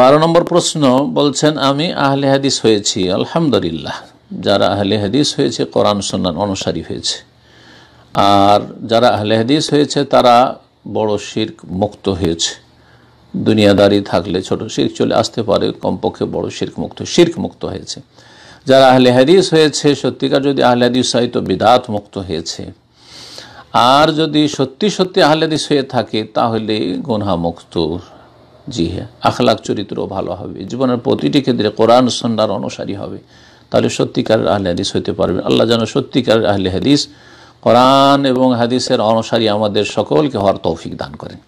বারো নম্বর প্রশ্ন বলছেন আমি আহলে হাদিস হয়েছি আলহামদুলিল্লাহ যারা আহলে হাদিস হয়েছে কোরআন সন্ন্যান অনুসারী হয়েছে আর যারা আহলে হাদিস হয়েছে তারা বড় শির্ক মুক্ত হয়েছে দুনিয়াদারি থাকলে ছোট শির্ক চলে আসতে পারে কমপক্ষে বড় শির্ক মুক্ত শির্ক মুক্ত হয়েছে যারা আহলে হাদিস হয়েছে সত্যিকার যদি আহলে হাদিস হয় তো বিদাত মুক্ত হয়েছে আর যদি সত্যি সত্যি আহলে হাদিস হয়ে থাকে তাহলে গুনহা মুক্ত জি হ্যাঁ আখলাক চরিত্র ভালো হবে জীবনের প্রতিটি ক্ষেত্রে কোরআন সন্ন্যার অনুসারী হবে তাহলে সত্যিকারের আহলে হাদিস হইতে পারবে আল্লাহ যেন সত্যিকারের আহলে হাদিস কোরআন এবং হাদিসের অনুসারী আমাদের সকলকে হওয়ার তৌফিক দান করেন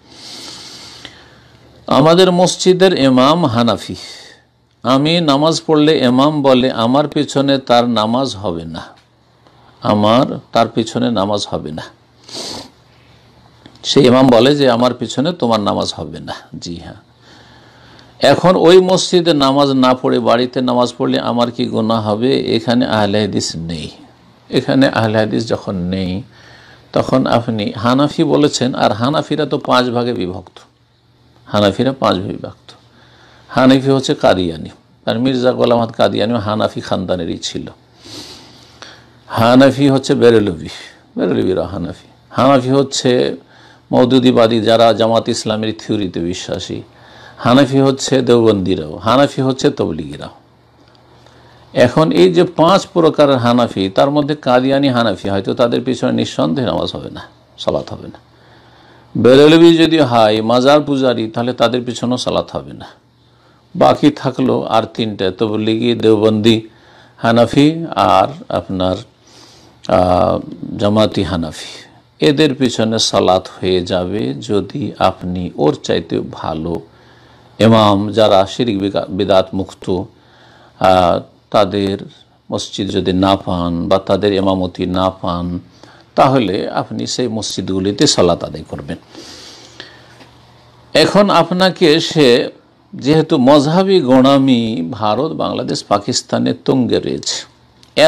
আমাদের মসজিদের এমাম হানাফি আমি নামাজ পড়লে এমাম বলে আমার পেছনে তার নামাজ হবে না আমার তার পেছনে নামাজ হবে না সে ইমাম বলে যে আমার পিছনে তোমার নামাজ হবে না জি হ্যাঁ এখন ওই মসজিদে নামাজ না পড়ে বাড়িতে নামাজ পড়লে আমার কি গোনা হবে এখানে আহলে হাদিস নেই এখানে আহলে হাদিস যখন নেই তখন আপনি হানাফি বলেছেন আর হানাফিরা তো পাঁচ ভাগে বিভক্ত হানাফিরা পাঁচ ভাগে বিভক্ত হানাফি হচ্ছে কাদিয়ানি আর মির্জা গোলাম কাদিয়ানি হানাফি খানদানেরই ছিল হানাফি হচ্ছে বেরেলবি বেরেলবিরা হানাফি হানাফি হচ্ছে মৌদুদিবাদী যারা জামাত ইসলামের থিওরিতে বিশ্বাসী হানাফি হচ্ছে দেওবন্দিরাও হানাফি হচ্ছে তবলিগিরাও এখন এই যে পাঁচ প্রকারের হানাফি তার মধ্যে কাদিয়ানি হানাফি হয়তো তাদের পিছনে নিঃসন্দেহে নামাজ হবে না সালাত হবে না বেরেলবি যদি হয় মাজার পূজারি তাহলে তাদের পিছনেও সালাত হবে না বাকি থাকলো আর তিনটে তবলিগি দেওবন্দি হানাফি আর আপনার জামাতি হানাফি এদের পিছনে সালাত হয়ে যাবে যদি আপনি ওর চাইতে ভালো এমাম যারা শিরিক বিদাত মুক্ত তাদের মসজিদ যদি না পান বা তাদের এমামতি না পান তাহলে আপনি সেই মসজিদগুলিতে সলাত আদায় করবেন এখন আপনাকে সে যেহেতু মজহাবি গোড়ামি ভারত বাংলাদেশ পাকিস্তানের তঙ্গে রয়েছে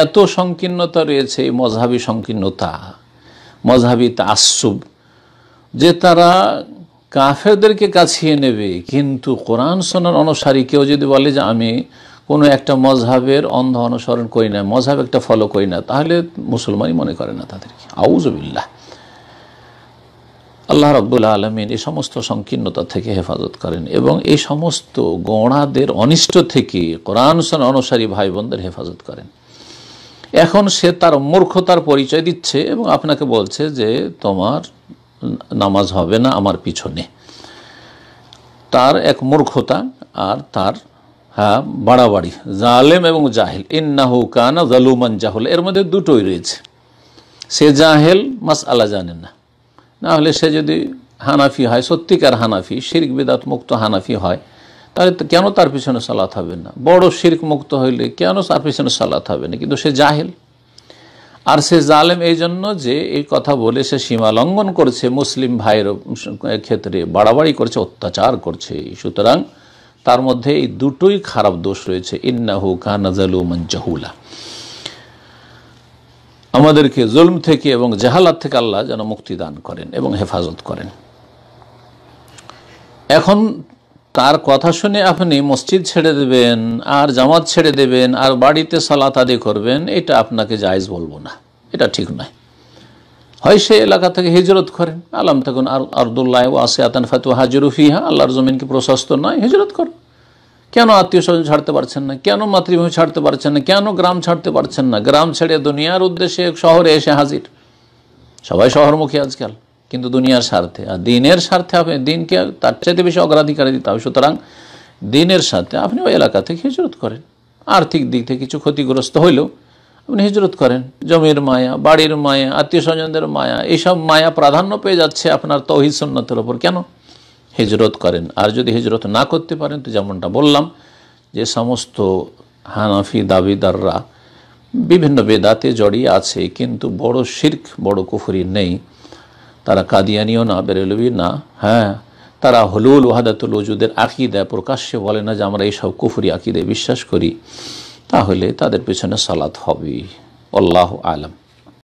এত সংকীর্ণতা রয়েছে এই মজহাবি সংকীর্ণতা মজহাবি তাসুব যে তারা কাফেরদেরকে কাছিয়ে নেবে কিন্তু কোরআন সোনার অনুসারী কেউ যদি বলে যে আমি কোনো একটা মজহাবের অন্ধ অনুসরণ করি না মজহাব একটা ফলো করি না তাহলে মুসলমানই মনে করে না তাদেরকে আউজবিল্লাহ আল্লাহ রব্বুল আলমিন এই সমস্ত সংকীর্ণতা থেকে হেফাজত করেন এবং এই সমস্ত গোড়াদের অনিষ্ট থেকে কোরআন সোনা অনুসারী ভাই বোনদের হেফাজত করেন এখন সে তার মূর্খতার পরিচয় দিচ্ছে এবং আপনাকে বলছে যে তোমার নামাজ হবে না আমার পিছনে তার এক মূর্খতা আর তার হ্যাঁ বাড়াবাড়ি জালেম এবং না ইন্নাহু কানা জালুমান জাহল এর মধ্যে দুটোই রয়েছে সে জাহেল মাস আলা জানে না না হলে সে যদি হানাফি হয় সত্যিকার হানাফি শির্ক বেদাত মুক্ত হানাফি হয় তাহলে কেন তার পিছনে সালাত হবে না বড় শির্ক মুক্ত হইলে কেন তার পিছনে সালাত হবে না কিন্তু সে জাহেল আর সে জালেম এই জন্য যে এই কথা বলে সে সীমা লঙ্ঘন করছে মুসলিম ভাইয়ের ক্ষেত্রে বাড়াবাড়ি করছে অত্যাচার করছে সুতরাং তার মধ্যে এই দুটোই খারাপ দোষ রয়েছে ইন্নাহু কানাজালুমান মঞ্জাহুলা আমাদেরকে জুলম থেকে এবং জাহালাত থেকে আল্লাহ যেন মুক্তি দান করেন এবং হেফাজত করেন এখন তার কথা শুনে আপনি মসজিদ ছেড়ে দেবেন আর জামাত ছেড়ে দেবেন আর বাড়িতে সালাত আদি করবেন এটা আপনাকে জায়জ বলবো না এটা ঠিক নয় হয় সে এলাকা থেকে হিজরত করেন আলাম থাকুন আবদুল্লাহ ও আসে আতান ফাতু হাজিরু ফিহা আল্লাহর জমিনকে প্রশস্ত নয় হিজরত কর কেন আত্মীয় স্বজন ছাড়তে পারছেন না কেন মাতৃভূমি ছাড়তে পারছেন না কেন গ্রাম ছাড়তে পারছেন না গ্রাম ছেড়ে দুনিয়ার উদ্দেশ্যে শহরে এসে হাজির সবাই শহরমুখী আজকাল কিন্তু দুনিয়ার স্বার্থে আর দিনের স্বার্থে আপনি দিনকে তার চাইতে বেশি অগ্রাধিকার দিতে হবে সুতরাং দিনের স্বার্থে আপনি ওই এলাকা থেকে হিজরত করেন আর্থিক দিক থেকে কিছু ক্ষতিগ্রস্ত হইলেও আপনি হিজরত করেন জমির মায়া বাড়ির মায়া আত্মীয় স্বজনদের মায়া এইসব মায়া প্রাধান্য পেয়ে যাচ্ছে আপনার তহিদ সন্ন্যতের ওপর কেন হিজরত করেন আর যদি হিজরত না করতে পারেন তো যেমনটা বললাম যে সমস্ত হানাফি দাবিদাররা বিভিন্ন বেদাতে জড়িয়ে আছে কিন্তু বড় শির্ক বড় কুফুরি নেই তারা কাদিয়ানিও না বেরেলবি না হ্যাঁ তারা হলুল ওয়াহাদাতুল ওজুদের আকিদা প্রকাশ্যে বলে না যে আমরা এইসব কুফুরি আকিদে বিশ্বাস করি তাহলে তাদের পেছনে সালাত হবেই আল্লাহ আলম